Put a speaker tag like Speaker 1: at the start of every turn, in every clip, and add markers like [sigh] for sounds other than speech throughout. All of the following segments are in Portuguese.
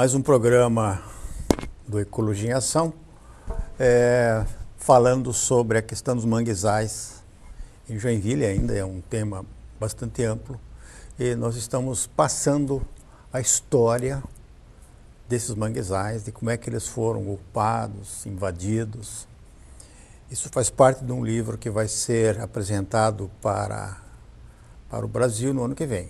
Speaker 1: mais um programa do Ecologia em Ação, é, falando sobre a questão dos manguezais em Joinville ainda, é um tema bastante amplo, e nós estamos passando a história desses manguezais, de como é que eles foram ocupados, invadidos. Isso faz parte de um livro que vai ser apresentado para, para o Brasil no ano que vem.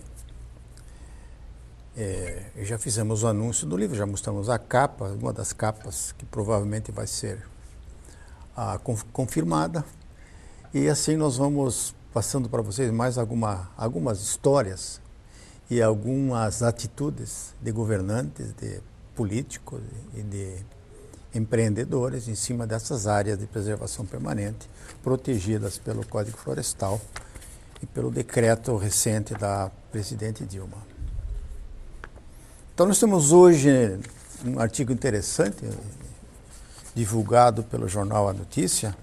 Speaker 1: É, já fizemos o anúncio do livro, já mostramos a capa, uma das capas que provavelmente vai ser a, ah, confirmada. E assim nós vamos passando para vocês mais alguma, algumas histórias e algumas atitudes de governantes, de políticos e de empreendedores em cima dessas áreas de preservação permanente protegidas pelo Código Florestal e pelo decreto recente da presidente Dilma. Então, nós temos hoje um artigo interessante, eh, divulgado pelo jornal A Notícia,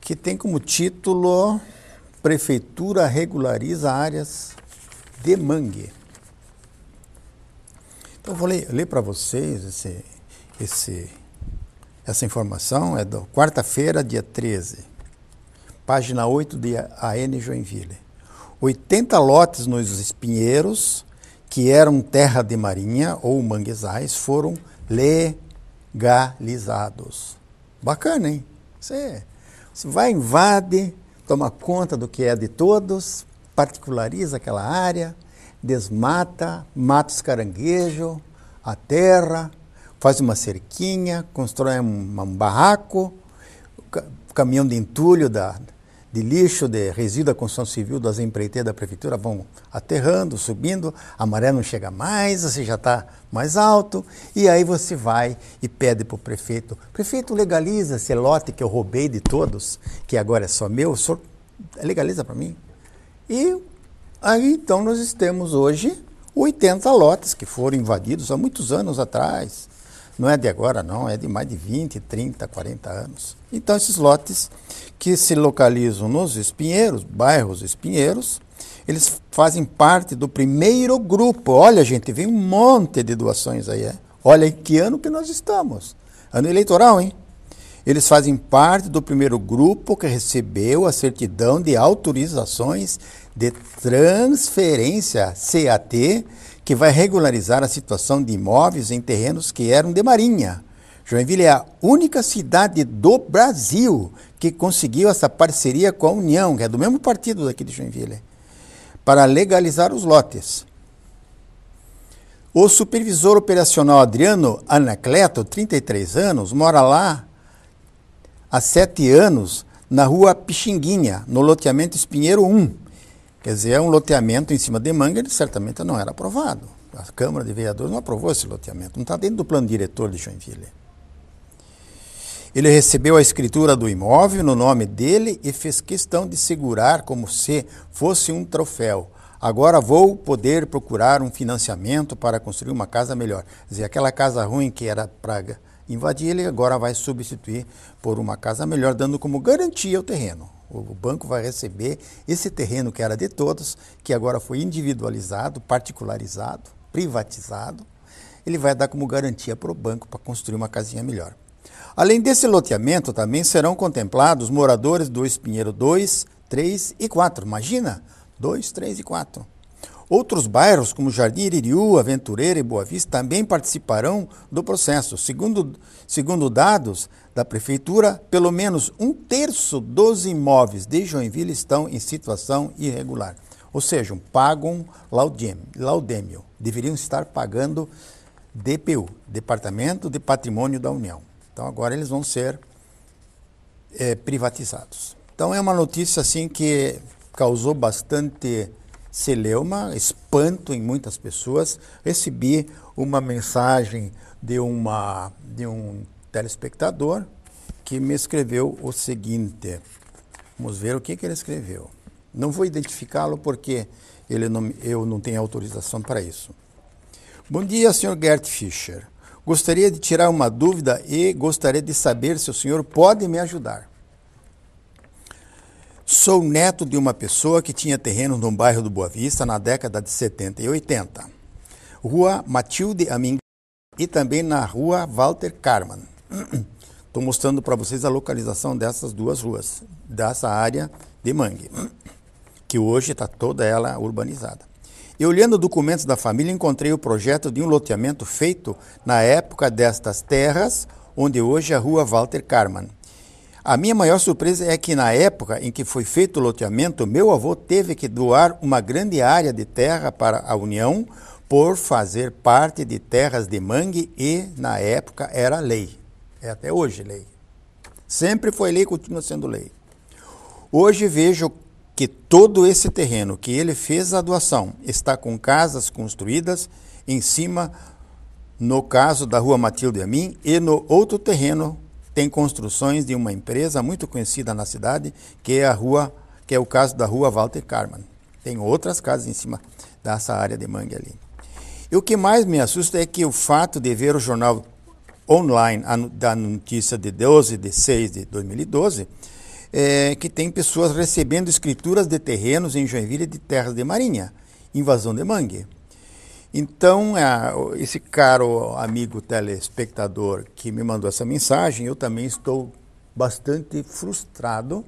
Speaker 1: que tem como título Prefeitura regulariza áreas de mangue. Então, eu vou ler, ler para vocês esse, esse, essa informação, é da quarta-feira, dia 13, página 8 de AN Joinville. 80 lotes nos espinheiros que eram terra de marinha ou manguezais, foram legalizados. Bacana, hein? Você, você vai, invade, toma conta do que é de todos, particulariza aquela área, desmata, mata os caranguejos, a terra, faz uma cerquinha, constrói um, um barraco, o caminhão de entulho da, de lixo, de resíduo da construção civil das empreiteiras da prefeitura vão aterrando, subindo, a maré não chega mais, você já está mais alto, e aí você vai e pede para o prefeito, prefeito legaliza esse lote que eu roubei de todos, que agora é só meu, o senhor legaliza para mim. E aí então nós temos hoje 80 lotes que foram invadidos há muitos anos atrás, não é de agora não, é de mais de 20, 30, 40 anos. Então esses lotes que se localizam nos espinheiros, bairros espinheiros, eles fazem parte do primeiro grupo. Olha, gente, vem um monte de doações aí, é? Olha que ano que nós estamos. Ano eleitoral, hein? Eles fazem parte do primeiro grupo que recebeu a certidão de autorizações de transferência CAT que vai regularizar a situação de imóveis em terrenos que eram de Marinha. Joinville é a única cidade do Brasil que conseguiu essa parceria com a União, que é do mesmo partido daqui de Joinville, para legalizar os lotes. O supervisor operacional Adriano Anacleto, 33 anos, mora lá há sete anos na rua Pixinguinha, no loteamento Espinheiro 1 Quer dizer, é um loteamento em cima de manga, ele certamente não era aprovado. A Câmara de Vereadores não aprovou esse loteamento, não está dentro do plano diretor de Joinville. Ele recebeu a escritura do imóvel no nome dele e fez questão de segurar como se fosse um troféu. Agora vou poder procurar um financiamento para construir uma casa melhor. Quer dizer, aquela casa ruim que era praga invadir, ele agora vai substituir por uma casa melhor, dando como garantia o terreno. O banco vai receber esse terreno que era de todos, que agora foi individualizado, particularizado, privatizado. Ele vai dar como garantia para o banco para construir uma casinha melhor. Além desse loteamento, também serão contemplados moradores do Espinheiro 2, 3 e 4. Imagina! 2, 3 e 4. Outros bairros, como Jardim Iririú, Aventureira e Boa Vista, também participarão do processo. Segundo, segundo dados da Prefeitura, pelo menos um terço dos imóveis de Joinville estão em situação irregular. Ou seja, pagam laudêmio. Deveriam estar pagando DPU, Departamento de Patrimônio da União. Então agora eles vão ser é, privatizados. Então é uma notícia assim que causou bastante celeuma, espanto em muitas pessoas. Recebi uma mensagem de, uma, de um telespectador que me escreveu o seguinte. Vamos ver o que, que ele escreveu. Não vou identificá-lo porque ele não, eu não tenho autorização para isso. Bom dia, senhor Gert Fischer. Gostaria de tirar uma dúvida e gostaria de saber se o senhor pode me ajudar. Sou neto de uma pessoa que tinha terreno no bairro do Boa Vista na década de 70 e 80. Rua Matilde Amin e também na rua Walter Carman. Estou [clears throat] mostrando para vocês a localização dessas duas ruas, dessa área de Mangue, [clears throat] que hoje está toda ela urbanizada. E olhando documentos da família, encontrei o projeto de um loteamento feito na época destas terras, onde hoje é a rua Walter Carman. A minha maior surpresa é que na época em que foi feito o loteamento, meu avô teve que doar uma grande área de terra para a União por fazer parte de terras de mangue e, na época, era lei. É até hoje lei. Sempre foi lei e continua sendo lei. Hoje vejo que todo esse terreno que ele fez a doação está com casas construídas em cima, no caso da rua Matilde Amin, e no outro terreno tem construções de uma empresa muito conhecida na cidade, que é a rua, que é o caso da rua Walter Carman. Tem outras casas em cima dessa área de mangue ali. E o que mais me assusta é que o fato de ver o jornal online da notícia de 12 de 6 de 2012, é, que tem pessoas recebendo escrituras de terrenos em Joinville de terras de marinha, invasão de mangue. Então, é, esse caro amigo telespectador que me mandou essa mensagem, eu também estou bastante frustrado,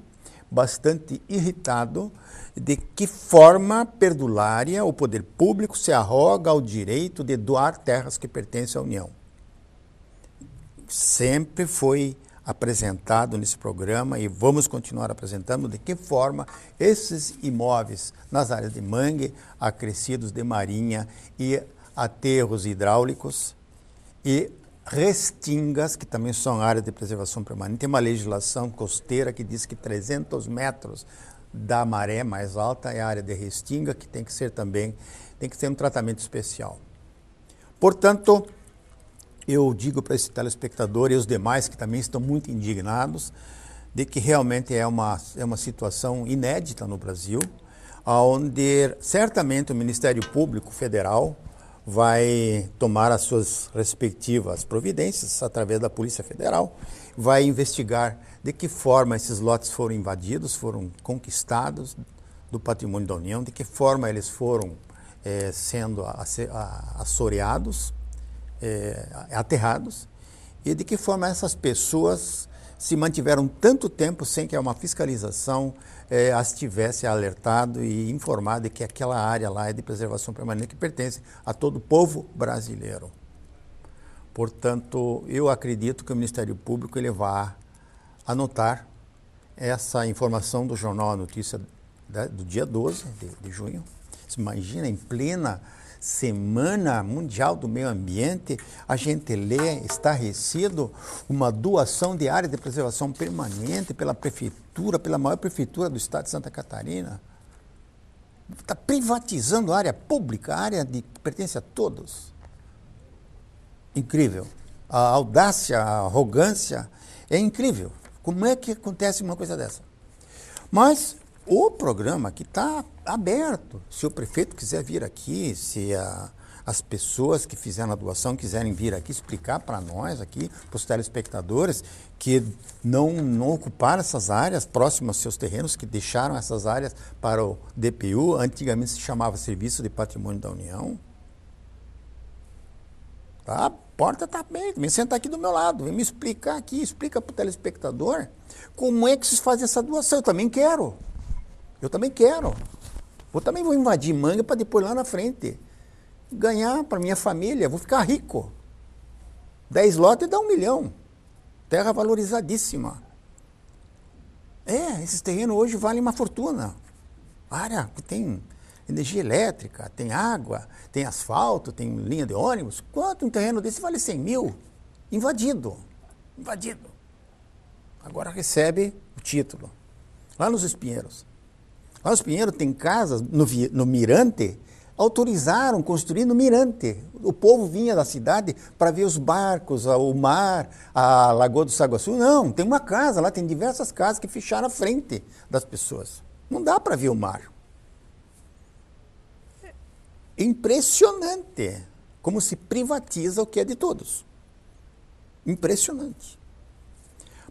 Speaker 1: bastante irritado de que forma perdulária o poder público se arroga ao direito de doar terras que pertencem à União. Sempre foi apresentado nesse programa e vamos continuar apresentando de que forma esses imóveis nas áreas de mangue, acrescidos de marinha e aterros hidráulicos e restingas, que também são áreas de preservação permanente. Tem uma legislação costeira que diz que 300 metros da maré mais alta é a área de restinga, que tem que ser também, tem que ter um tratamento especial. Portanto, eu digo para esse telespectador e os demais que também estão muito indignados de que realmente é uma, é uma situação inédita no Brasil, onde certamente o Ministério Público Federal vai tomar as suas respectivas providências através da Polícia Federal, vai investigar de que forma esses lotes foram invadidos, foram conquistados do patrimônio da União, de que forma eles foram é, sendo assoreados é, aterrados e de que forma essas pessoas se mantiveram tanto tempo sem que uma fiscalização é, as tivesse alertado e informado de que aquela área lá é de preservação permanente que pertence a todo o povo brasileiro. Portanto, eu acredito que o Ministério Público ele vá anotar essa informação do jornal A Notícia do dia 12 de, de junho. Imagina, em plena Semana Mundial do Meio Ambiente, a gente lê está estarrecido uma doação de área de preservação permanente pela prefeitura, pela maior prefeitura do estado de Santa Catarina. Está privatizando área pública, área de, que pertence a todos. Incrível. A audácia, a arrogância é incrível. Como é que acontece uma coisa dessa? Mas o programa que está aberto. Se o prefeito quiser vir aqui, se a, as pessoas que fizeram a doação quiserem vir aqui explicar para nós aqui, para os telespectadores, que não, não ocuparam essas áreas próximas aos seus terrenos, que deixaram essas áreas para o DPU, antigamente se chamava Serviço de Patrimônio da União. Tá? A porta está aberta, vem sentar aqui do meu lado, vem me explicar aqui, explica para o telespectador como é que se faz essa doação, eu também quero. Eu também quero. Eu também vou invadir manga para depois lá na frente ganhar para minha família, vou ficar rico. Dez lotes dá um milhão. Terra valorizadíssima. É, esses terrenos hoje valem uma fortuna. Área que tem energia elétrica, tem água, tem asfalto, tem linha de ônibus. Quanto um terreno desse vale 100 mil? Invadido. Invadido. Agora recebe o título. Lá nos Espinheiros. Mas Pinheiro tem casas no, no Mirante, autorizaram construir no Mirante. O povo vinha da cidade para ver os barcos, o mar, a Lagoa do Saguaçu. Não, tem uma casa lá, tem diversas casas que fecharam a frente das pessoas. Não dá para ver o mar. Impressionante como se privatiza o que é de todos. Impressionante.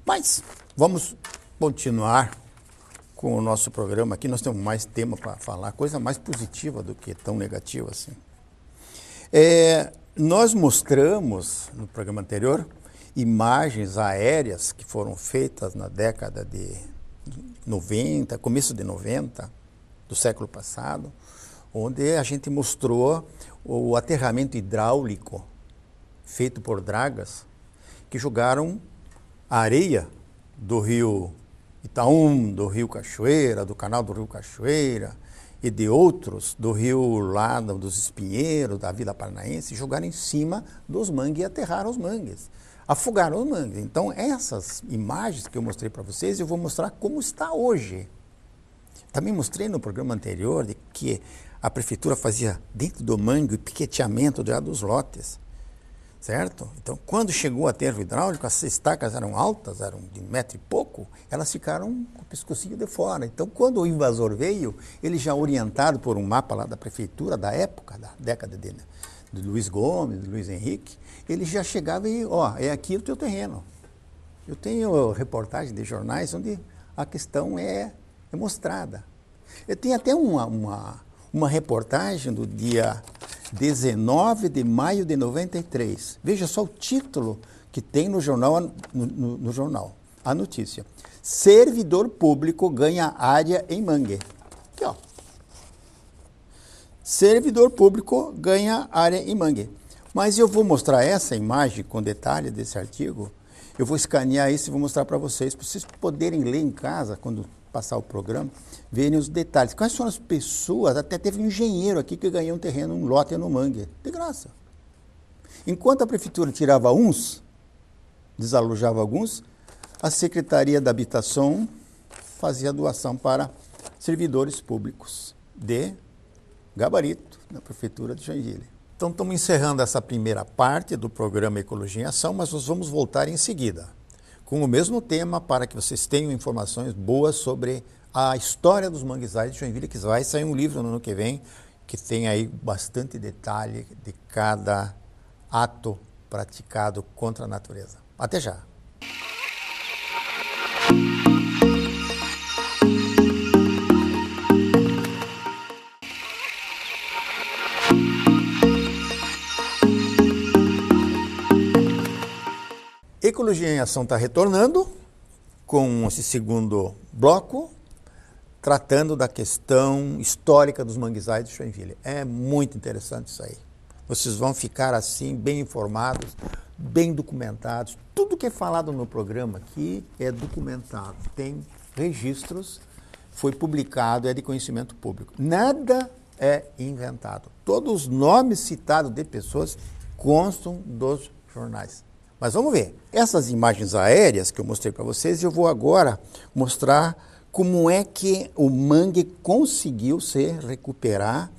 Speaker 1: Mas vamos continuar com o nosso programa aqui, nós temos mais tema para falar, coisa mais positiva do que tão negativa assim. É, nós mostramos no programa anterior imagens aéreas que foram feitas na década de 90, começo de 90 do século passado, onde a gente mostrou o aterramento hidráulico feito por dragas que jogaram areia do rio Itaúm, do Rio Cachoeira, do canal do Rio Cachoeira e de outros do rio lá dos espinheiros, da Vila Paranaense, jogaram em cima dos mangues e aterraram os mangues, afogaram os mangues. Então, essas imagens que eu mostrei para vocês, eu vou mostrar como está hoje. Também mostrei no programa anterior de que a prefeitura fazia dentro do mangue o piqueteamento dos lotes certo? Então, quando chegou a aterro hidráulico, as estacas eram altas, eram de metro e pouco, elas ficaram com o pescocinho de fora. Então, quando o invasor veio, ele já orientado por um mapa lá da prefeitura da época, da década de, de Luiz Gomes, de Luiz Henrique, ele já chegava e, ó, é aqui o teu terreno. Eu tenho reportagem de jornais onde a questão é, é mostrada. Eu tenho até uma, uma, uma reportagem do dia 19 de maio de 93. Veja só o título que tem no jornal, no, no, no jornal a notícia. Servidor público ganha área em Mangue. Aqui, ó. Servidor público ganha área em Mangue. Mas eu vou mostrar essa imagem com detalhe desse artigo. Eu vou escanear isso e vou mostrar para vocês, para vocês poderem ler em casa quando passar o programa verem os detalhes. Quais foram as pessoas? Até teve um engenheiro aqui que ganhou um terreno, um lote no Mangue, de graça. Enquanto a prefeitura tirava uns, desalojava alguns, a Secretaria da Habitação fazia doação para servidores públicos de gabarito na prefeitura de Joinville. Então estamos encerrando essa primeira parte do programa Ecologia em Ação, mas nós vamos voltar em seguida com o mesmo tema para que vocês tenham informações boas sobre a história dos manguezais de Joinville, que vai sair um livro no ano que vem, que tem aí bastante detalhe de cada ato praticado contra a natureza. Até já! Ecologia em Ação está retornando com esse segundo bloco, tratando da questão histórica dos manguezais de Joinville. É muito interessante isso aí. Vocês vão ficar assim bem informados, bem documentados. Tudo que é falado no programa aqui é documentado, tem registros, foi publicado, é de conhecimento público. Nada é inventado. Todos os nomes citados de pessoas constam dos jornais. Mas vamos ver. Essas imagens aéreas que eu mostrei para vocês, eu vou agora mostrar como é que o mangue conseguiu se recuperar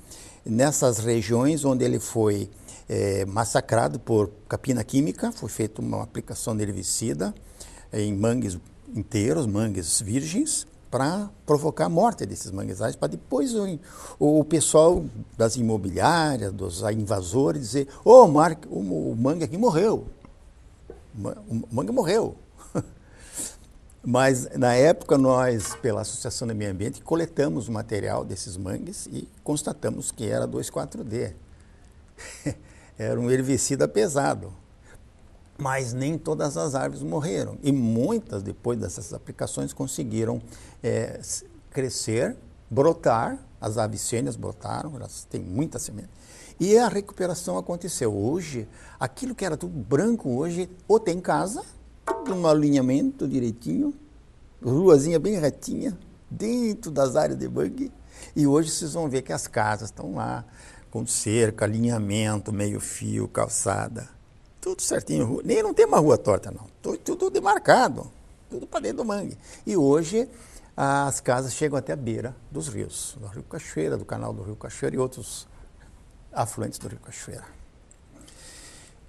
Speaker 1: nessas regiões onde ele foi é, massacrado por capina química, foi feita uma aplicação de herbicida em mangues inteiros, mangues virgens, para provocar a morte desses manguezais, para depois o, o, pessoal das imobiliárias, dos invasores dizer, ô oh, o, o mangue aqui morreu, o mangue morreu. [laughs] Mas na época nós, pela Associação do Meio Ambiente, coletamos o material desses mangues e constatamos que era 2,4-D. [laughs] era um herbicida pesado. Mas nem todas as árvores morreram. E muitas, depois dessas aplicações, conseguiram é, crescer, brotar. As avicênias brotaram, elas têm muita semente e a recuperação aconteceu. Hoje, aquilo que era tudo branco, hoje, ou tem casa, no alinhamento direitinho, ruazinha bem retinha, dentro das áreas de bug. E hoje vocês vão ver que as casas estão lá, com cerca, alinhamento, meio-fio, calçada. Tudo certinho. Nem não tem uma rua torta, não. Tudo, tudo demarcado. Tudo para dentro do mangue. E hoje as casas chegam até a beira dos rios, do Rio Cachoeira, do canal do Rio Cachoeira e outros afluentes do Rio Cachoeira.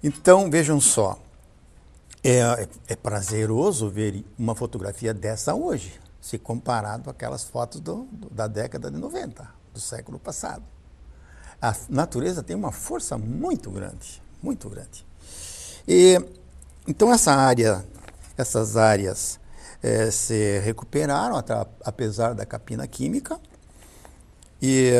Speaker 1: Então, vejam só, é, é prazeroso ver uma fotografia dessa hoje, se comparado àquelas fotos do, do, da década de 90, do século passado. A natureza tem uma força muito grande, muito grande. E, então, essa área, essas áreas é, se recuperaram, apesar da capina química, e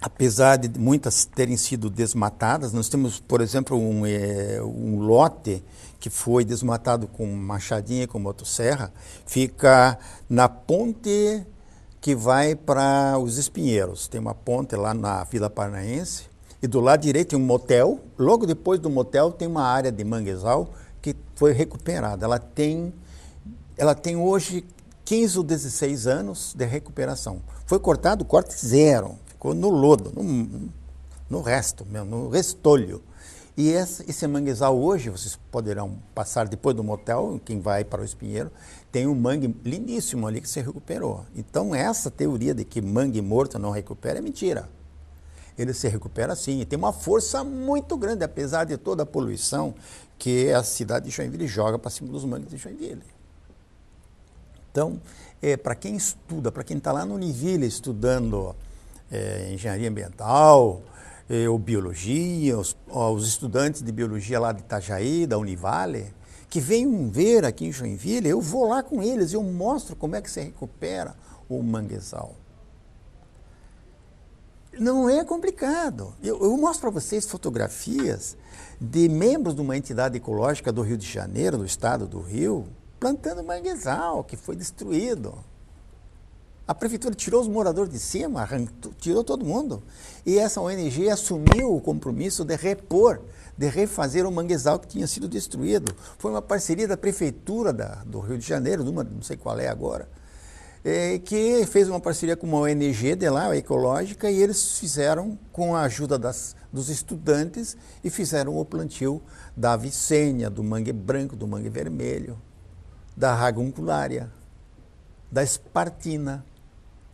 Speaker 1: apesar de muitas terem sido desmatadas, nós temos, por exemplo, um, é, um lote que foi desmatado com machadinha e com motosserra, fica na ponte que vai para os Espinheiros. Tem uma ponte lá na Vila Paranaense e do lado direito tem um motel. Logo depois do motel tem uma área de manguezal que foi recuperada. Ela tem, ela tem hoje 15 ou 16 anos de recuperação. Foi cortado corte zero, ficou no lodo, no, no resto mesmo, no restolho. E esse manguezal hoje, vocês poderão passar depois do motel, quem vai para o espinheiro, tem um mangue lindíssimo ali que se recuperou. Então essa teoria de que mangue morto não recupera é mentira. Ele se recupera sim, e tem uma força muito grande, apesar de toda a poluição que a cidade de Joinville joga para cima dos mangues de Joinville. Então, é, para quem estuda, para quem está lá no Univille estudando é, engenharia ambiental, é, ou biologia, os, os, estudantes de biologia lá de Itajaí, da Univale, que venham ver aqui em Joinville, eu vou lá com eles, eu mostro como é que se recupera o manguezal. Não é complicado. Eu, eu mostro para vocês fotografias de membros de uma entidade ecológica do Rio de Janeiro, do estado do Rio, plantando manguezal que foi destruído. A prefeitura tirou os moradores de cima, arrancou, tirou todo mundo. E essa ONG assumiu o compromisso de repor, de refazer o manguezal que tinha sido destruído. Foi uma parceria da prefeitura da, do Rio de Janeiro, de uma, não sei qual é agora, é, que fez uma parceria com uma ONG de lá, a ecológica, e eles fizeram, com a ajuda das, dos estudantes, e fizeram o plantio da vicênia, do mangue branco, do mangue vermelho, da ragunculária, da espartina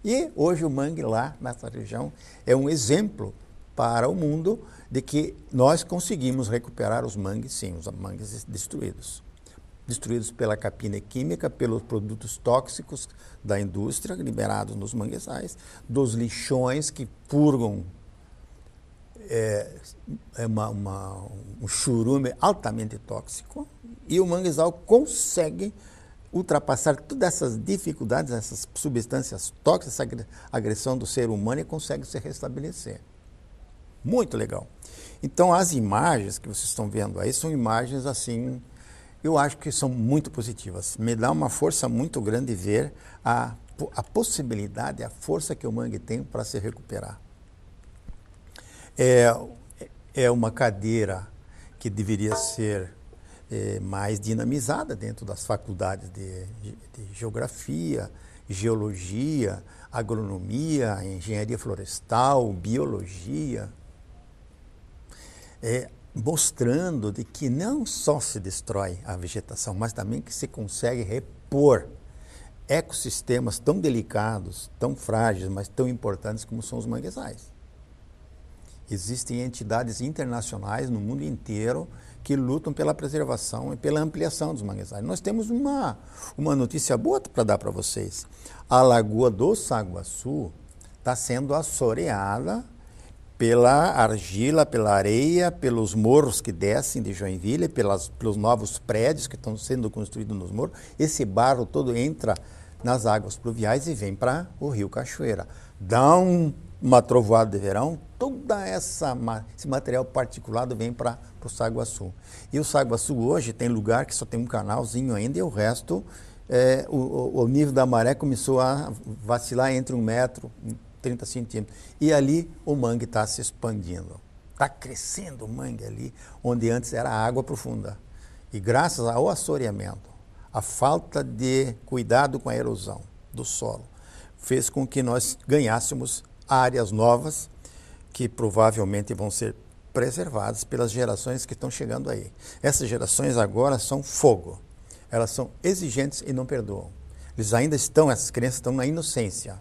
Speaker 1: e hoje o mangue lá nessa região é um exemplo para o mundo de que nós conseguimos recuperar os mangues, sim, os mangues destruídos. Destruídos pela capina química, pelos produtos tóxicos da indústria liberados nos manguezais, dos lixões que purgam é, é uma, uma, um churume altamente tóxico, e o manguezal consegue ultrapassar todas essas dificuldades, essas substâncias tóxicas, essa agressão do ser humano e consegue se restabelecer. Muito legal. Então, as imagens que vocês estão vendo aí são imagens assim, eu acho que são muito positivas. Me dá uma força muito grande ver a, a possibilidade, a força que o mangue tem para se recuperar. É, é uma cadeira que deveria ser é, mais dinamizada dentro das faculdades de, de geografia, geologia, agronomia, engenharia florestal, biologia, é, mostrando de que não só se destrói a vegetação, mas também que se consegue repor ecossistemas tão delicados, tão frágeis, mas tão importantes como são os manguezais. Existem entidades internacionais no mundo inteiro que lutam pela preservação e pela ampliação dos manguezais. Nós temos uma, uma notícia boa para dar para vocês. A Lagoa do Saguaçu está sendo assoreada pela argila, pela areia, pelos morros que descem de Joinville, pelas, pelos novos prédios que estão sendo construídos nos morros. Esse barro todo entra nas águas pluviais e vem para o Rio Cachoeira. Dá um uma trovoada de verão, toda essa esse material particulado vem para o Saguaçu. E o Saguaçu hoje tem lugar que só tem um canalzinho ainda e o resto, é, o, o, nível da maré começou a vacilar entre um metro, 30 centímetros. E ali o mangue está se expandindo. Está crescendo o mangue ali, onde antes era água profunda. E graças ao assoreamento, a falta de cuidado com a erosão do solo, fez com que nós ganhássemos áreas novas que provavelmente vão ser preservadas pelas gerações que estão chegando aí. Essas gerações agora são fogo. Elas são exigentes e não perdoam. Eles ainda estão, essas crianças estão na inocência.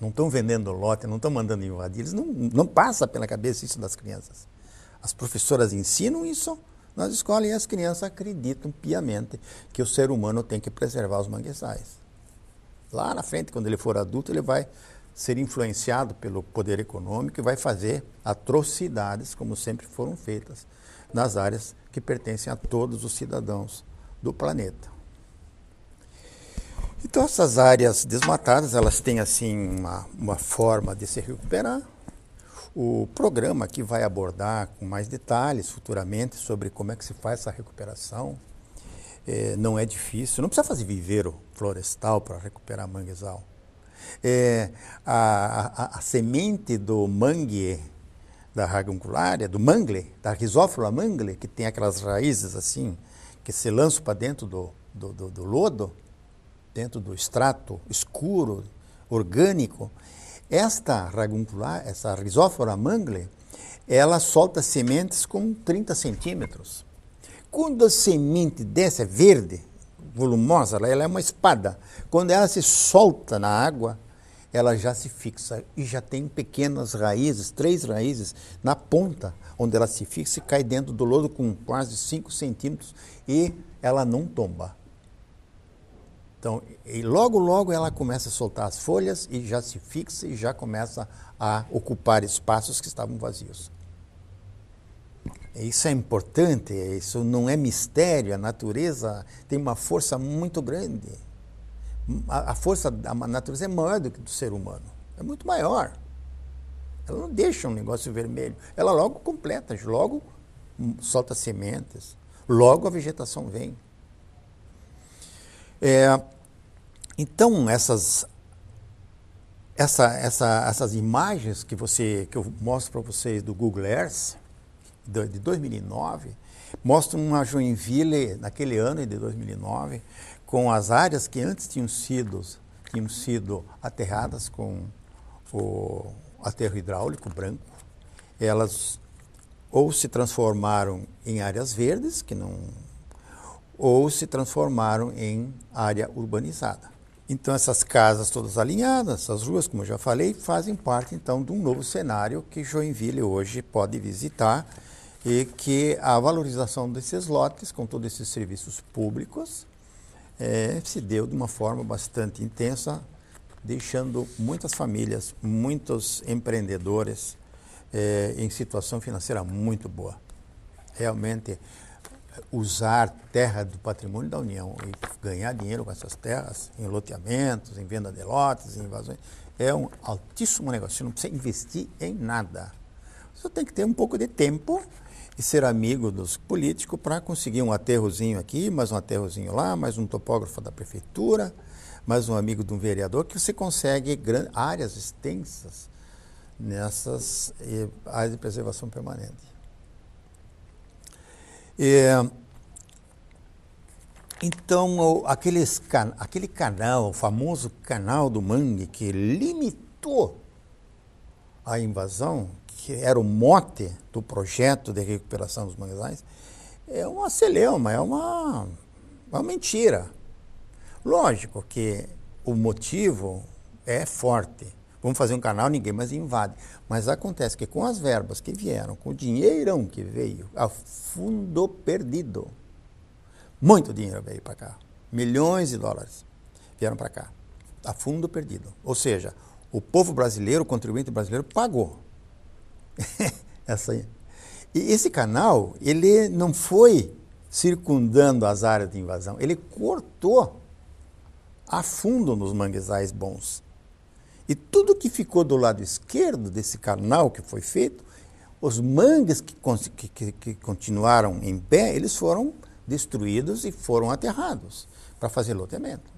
Speaker 1: Não estão vendendo lote, não estão mandando invadir. Eles não, não passa pela cabeça isso das crianças. As professoras ensinam isso nas escolas e as crianças acreditam piamente que o ser humano tem que preservar os manguezais. Lá na frente, quando ele for adulto, ele vai ser influenciado pelo poder econômico e vai fazer atrocidades, como sempre foram feitas, nas áreas que pertencem a todos os cidadãos do planeta. Então essas áreas desmatadas, elas têm assim uma, uma forma de se recuperar. O programa que vai abordar com mais detalhes futuramente sobre como é que se faz essa recuperação. É, não é difícil, não precisa fazer viveiro florestal para recuperar manguezal é, a, a, a, semente do mangue, da raguncularia, do mangle, da risófila mangle, que tem aquelas raízes assim, que se lançam para dentro do, do, do, do lodo, dentro do extrato escuro, orgânico, esta raguncular, essa risófora mangle, ela solta sementes com 30 centímetros. Quando a semente dessa é verde, volumosa, ela é uma espada. Quando ela se solta na água, ela já se fixa e já tem pequenas raízes, três raízes, na ponta, onde ela se fixa e cai dentro do lodo com quase 5 centímetros e ela não tomba. Então, e logo, logo ela começa a soltar as folhas e já se fixa e já começa a ocupar espaços que estavam vazios. Isso é importante, isso não é mistério, a natureza tem uma força muito grande. A, força da natureza é maior do que do ser humano, é muito maior. Ela não deixa um negócio vermelho, ela logo completa, logo hum, solta sementes, logo a vegetação vem. É, então essas essa, essa, essas imagens que você que eu mostro para vocês do Google Earth de 2009 mostra uma Joinville naquele ano de 2009 com as áreas que antes tinham sido tinham sido aterradas com o aterro hidráulico branco. Elas ou se transformaram em áreas verdes, que não ou se transformaram em área urbanizada. Então essas casas todas alinhadas, essas ruas, como eu já falei, fazem parte então de um novo cenário que Joinville hoje pode visitar e que a valorização desses lotes, com todos esses serviços públicos, é, se deu de uma forma bastante intensa, deixando muitas famílias, muitos empreendedores é, em situação financeira muito boa. Realmente, usar terra do patrimônio da União e ganhar dinheiro com essas terras, em loteamentos, em venda de lotes, em invasões, é um altíssimo negócio. Você não precisa investir em nada. Você tem que ter um pouco de tempo e ser amigo dos políticos para conseguir um aterrozinho aqui, mais um aterrozinho lá, mais um topógrafo da prefeitura, mais um amigo de um vereador, que você consegue áreas extensas nessas áreas de preservação permanente. E, então, aqueles, aquele canal, o famoso canal do Mangue, que limitou a invasão, que era o mote do projeto de recuperação dos manguezais, é, é uma celeuma, é uma, uma mentira. Lógico que o motivo é forte. Vamos fazer um canal, ninguém mais invade. Mas acontece que com as verbas que vieram, com o dinheirão que veio, a fundo perdido, muito dinheiro veio para cá. Milhões de dólares vieram para cá. A fundo perdido. Ou seja, o povo brasileiro, o contribuinte brasileiro, pagou. [laughs] Essa aí. E esse canal, ele não foi circundando as áreas de invasão, ele cortou a fundo nos manguezais bons. E tudo que ficou do lado esquerdo desse canal que foi feito, os mangues que, que, que continuaram em pé, eles foram destruídos e foram aterrados para fazer loteamento.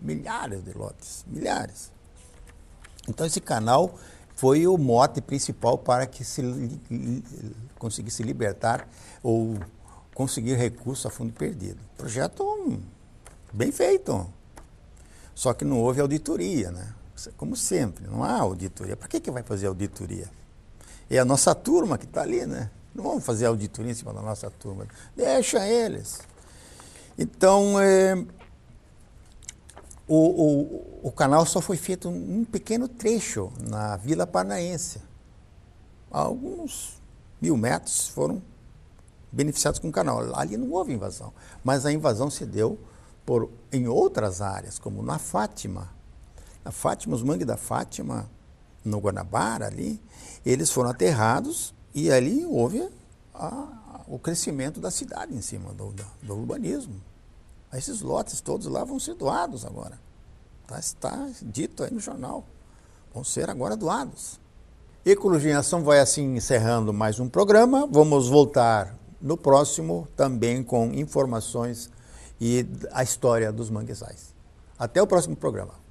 Speaker 1: Milhares de lotes, milhares. Então esse canal foi o mote principal para que se li, conseguisse libertar ou conseguir recurso a fundo perdido. Projeto hum, bem feito. Só que não houve auditoria, né? Como sempre, não há auditoria. Para que, que vai fazer auditoria? É a nossa turma que está ali, né? Não vamos fazer auditoria em cima da nossa turma. Deixa eles. Então, é, o, o, o canal só foi feito um pequeno trecho na Vila Parnaense. Alguns mil metros foram beneficiados com o canal. Ali não houve invasão, mas a invasão se deu por, em outras áreas, como na Fátima. Na Fátima, os mangue da Fátima, no Guanabara ali, eles foram aterrados e ali houve a, a, o crescimento da cidade em cima do, do urbanismo. Esses lotes todos lá vão ser doados agora. Tá, está dito aí no jornal. Vão ser agora doados. Ecologia em Ação vai assim encerrando mais um programa. Vamos voltar no próximo também com informações e a história dos manguezais. Até o próximo programa.